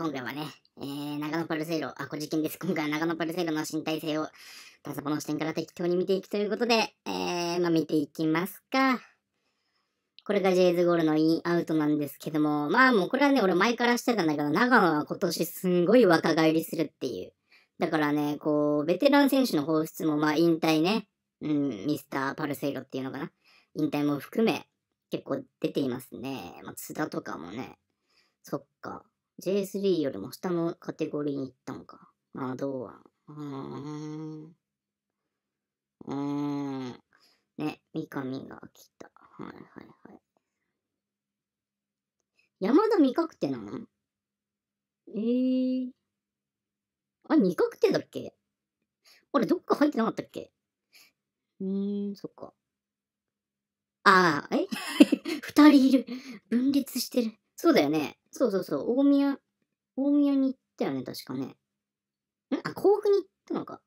今回はね、えー、長野パルセイロ、あ、これ事件です。今回は長野パルセイロの身体性を、タサポの視点から適当に見ていくということで、えー、まあ、見ていきますか。これがジェイズゴールのインアウトなんですけども、まあもうこれはね、俺前からしてたんだけど、長野は今年すんごい若返りするっていう。だからね、こう、ベテラン選手の放出も、まあ引退ね、うん、ミスターパルセイロっていうのかな。引退も含め、結構出ていますね。まあ、津田とかもね。そっか。J3 よりも下のカテゴリーに行ったのか。ああ、どうは。うーん。うーん。ね、三上が来た。はいはいはい。山田未確定なのええー。あ、未確定だっけあれ、どっか入ってなかったっけうーん、そっか。ああ、え 二人いる。分裂してる。そうだよね。そうそうそう。大宮、大宮に行ったよね、確かね。んあ、甲府に行ったのか。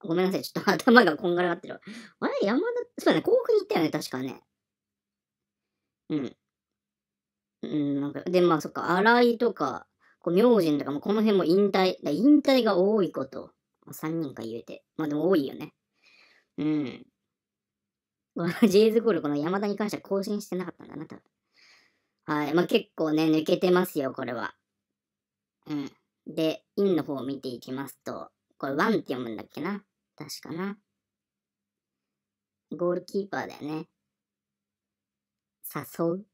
ごめんなさい。ちょっと頭がこんがらがってる。あれ山田、そうだね。甲府に行ったよね、確かね。うん。うん、なんか、で、まあそっか、荒井とか、こう明神とかもこの辺も引退、だ引退が多いこと。まあ、3人か言えて。まあでも多いよね。うん。ジェイズゴールこの山田に関しては更新してなかったんだな、多分。はい。まあ、結構ね、抜けてますよ、これは。うん。で、インの方を見ていきますと、これワンって読むんだっけな確かな。ゴールキーパーだよね。誘う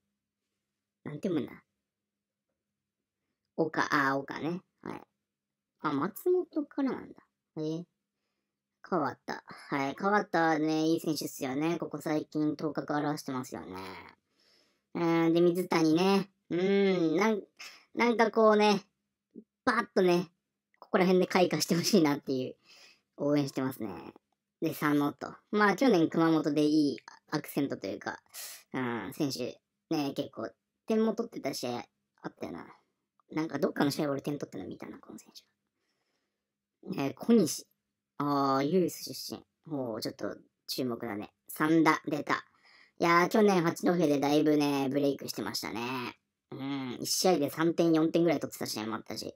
なんて読むんだ岡、あ、岡ね。はい。あ、松本からなんだ。え変わった。はい。変わったね。いい選手っすよね。ここ最近頭角表してますよね。うん、で、水谷ね。うん、なん、なんかこうね、バーッとね、ここら辺で開花してほしいなっていう、応援してますね。で、佐野と。まあ、去年熊本でいいアクセントというか、うん、選手、ね、結構、点も取ってた試合あったよな。なんかどっかの試合俺点取っての見たな、この選手。え、小西。ああ、ユース出身。おうちょっと注目だね。三田出た。いやー、去年八戸でだいぶね、ブレイクしてましたね。うん、1試合で3点、4点ぐらい取ってた試合もあったし、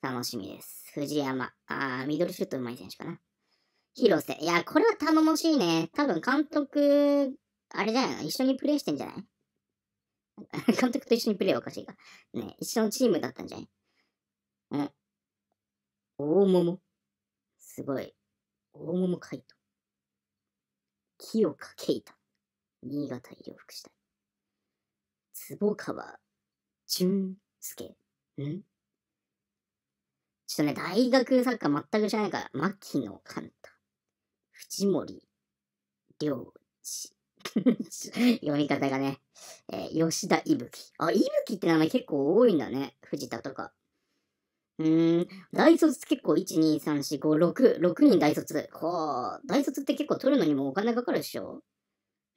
楽しみです。藤山、あー、ミドルシュートうまい選手かな。広瀬、いやー、これは頼もしいね。多分監督、あれじゃないの一緒にプレイしてんじゃない 監督と一緒にプレイはおかしいか。ね、一緒のチームだったんじゃないうん。大桃。すごい。大桃海斗。清香慶太。新潟医療福祉隊。坪川淳介。んちょっとね、大学サッカー全く知らないから、牧野寛太。藤森良治。読み方がね、えー、吉田いぶき。あ、いぶきって名前結構多いんだね。藤田とか。うーん、大卒結構1、2、3、4、5、6、6人大卒。こう、大卒って結構取るのにもお金かかるでしょ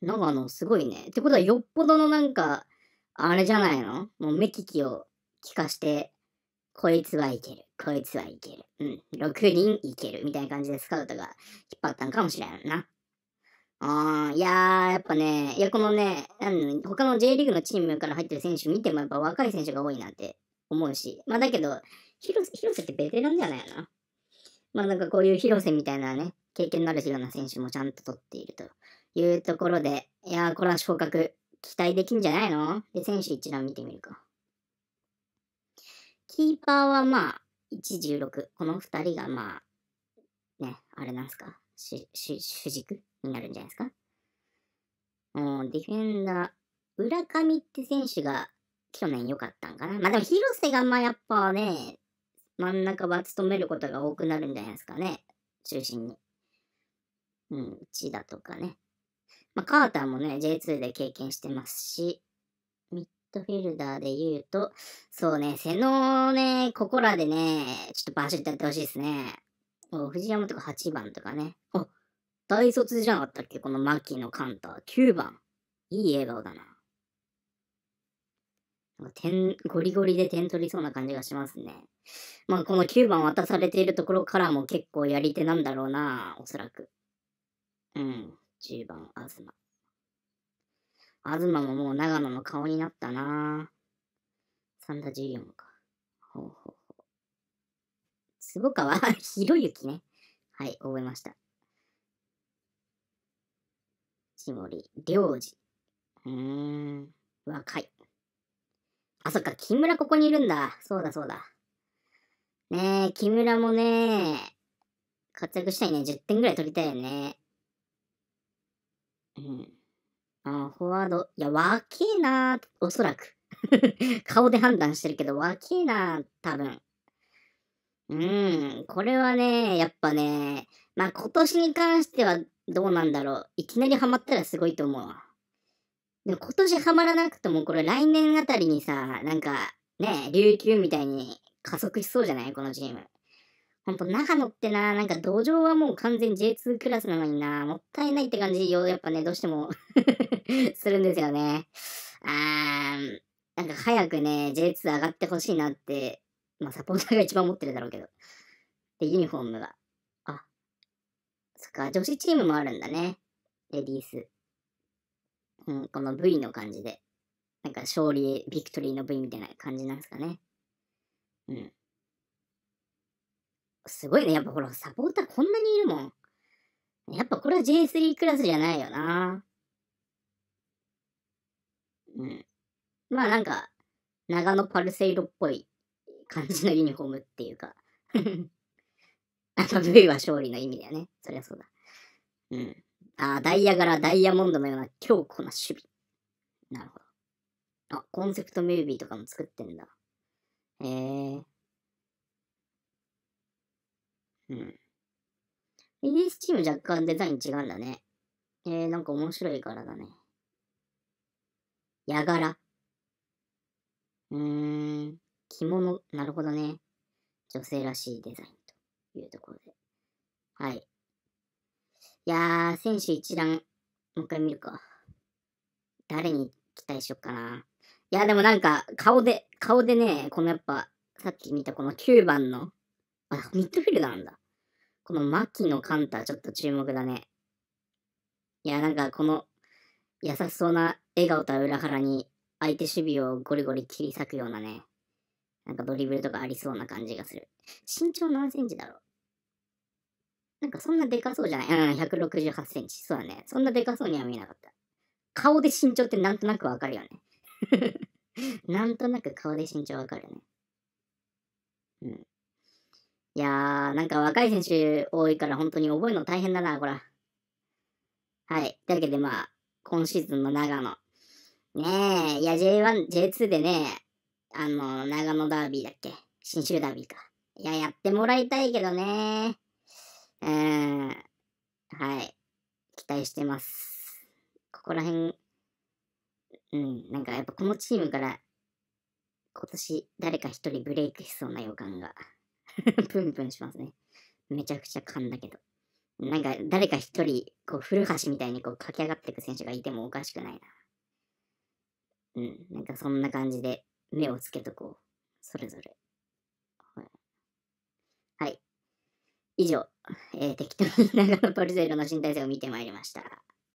長野すごいね。ってことはよっぽどのなんか、あれじゃないのもう目利きを聞かして、こいつはいける、こいつはいける、うん、6人いける、みたいな感じでスカウトが引っ張ったんかもしれんな。あーいやー、やっぱね、いや、このね、他の J リーグのチームから入ってる選手見てもやっぱ若い選手が多いなって思うし、まあだけど、広瀬、広瀬ってベテランじゃないよな。まあなんかこういう広瀬みたいなね、経験のあるような選手もちゃんと取っていると。いうところで、いやー、これは昇格期待できんじゃないので、選手一覧見てみるか。キーパーはまあ、1、16。この二人がまあ、ね、あれなんすか、し、し、主軸になるんじゃないですか。うん、ディフェンダー、浦上って選手が去年良かったんかな。まあでも広瀬がまあやっぱね、真ん中は務めることが多くなるんじゃないですかね。中心に。うん、1だとかね。まあ、カーターもね、J2 で経験してますし、ミッドフィルダーで言うと、そうね、瀬野ね、ここらでね、ちょっとバシッとやってほしいですね。藤山とか8番とかね。お、大卒じゃなかったっけこの牧のカンター。9番。いい笑顔だな。なんか点、ゴリゴリで点取りそうな感じがしますね。まあ、この9番渡されているところからも結構やり手なんだろうな、おそらく。うん。10番、東。東ももう長野の顔になったなンダ14か。ほうほうほう。坪川博之 ね。はい、覚えました。も森良二。うーん、若い。あ、そっか、木村ここにいるんだ。そうだそうだ。ねえ、木村もね、活躍したいね。10点ぐらい取りたいよね。うん。あフォワード、いや、若えなー、おそらく。顔で判断してるけど、若えなー、多分。うん、これはね、やっぱね、まあ今年に関してはどうなんだろう。いきなりハマったらすごいと思う。でも今年ハマらなくても、これ来年あたりにさ、なんかね、琉球みたいに加速しそうじゃないこのチーム。ほんと、長野ってな、なんか土壌はもう完全 J2 クラスなのにな、もったいないって感じよ、やっぱね、どうしても するんですよね。あー、なんか早くね、J2 上がってほしいなって、まあサポーターが一番思ってるだろうけど。で、ユニフォームが。あ、そっか、女子チームもあるんだね。レディース。うん、この V の感じで。なんか勝利、ビクトリーの V みたいな感じなんですかね。うん。すごいね。やっぱほら、サポーターこんなにいるもん。やっぱこれは J3 クラスじゃないよな。うん。まあなんか、長野パルセイロっぽい感じのユニフォームっていうかあの V は勝利の意味だよね。そりゃそうだ。うん。ああ、ダイヤ柄、ダイヤモンドのような強固な守備。なるほど。あ、コンセプトムービーとかも作ってんだ。うん。リリースチーム若干デザイン違うんだね。えー、なんか面白いからだね。やがら。うーん。着物、なるほどね。女性らしいデザインというところで。はい。いやー、選手一覧、もう一回見るか。誰に期待しよっかな。いや、でもなんか、顔で、顔でね、このやっぱ、さっき見たこの9番の、あ、ミッドフィルダーなんだ。この牧のカンタ、ちょっと注目だね。いや、なんかこの、優しそうな笑顔とは裏腹に、相手守備をゴリゴリ切り裂くようなね、なんかドリブルとかありそうな感じがする。身長何センチだろうなんかそんなでかそうじゃないうん、168センチ。そうだね。そんなでかそうには見えなかった。顔で身長ってなんとなくわかるよね。なんとなく顔で身長わかるね。うん。いやー、なんか若い選手多いから本当に覚えるの大変だな、こら。はい。というわけでまあ、今シーズンの長野。ねえ、いや J1、J2 でね、あの、長野ダービーだっけ新州ダービーか。いや、やってもらいたいけどね。うーん。はい。期待してます。ここら辺、うん、なんかやっぱこのチームから今年誰か一人ブレイクしそうな予感が。プンプンしますね。めちゃくちゃ噛んだけど。なんか、誰か一人、こう、古橋みたいにこう、駆け上がっていく選手がいてもおかしくないな。うん、なんかそんな感じで、目をつけとこう。それぞれ。はい。はい、以上、えー、適当に長野ポルゼロの新体制を見てまいりました。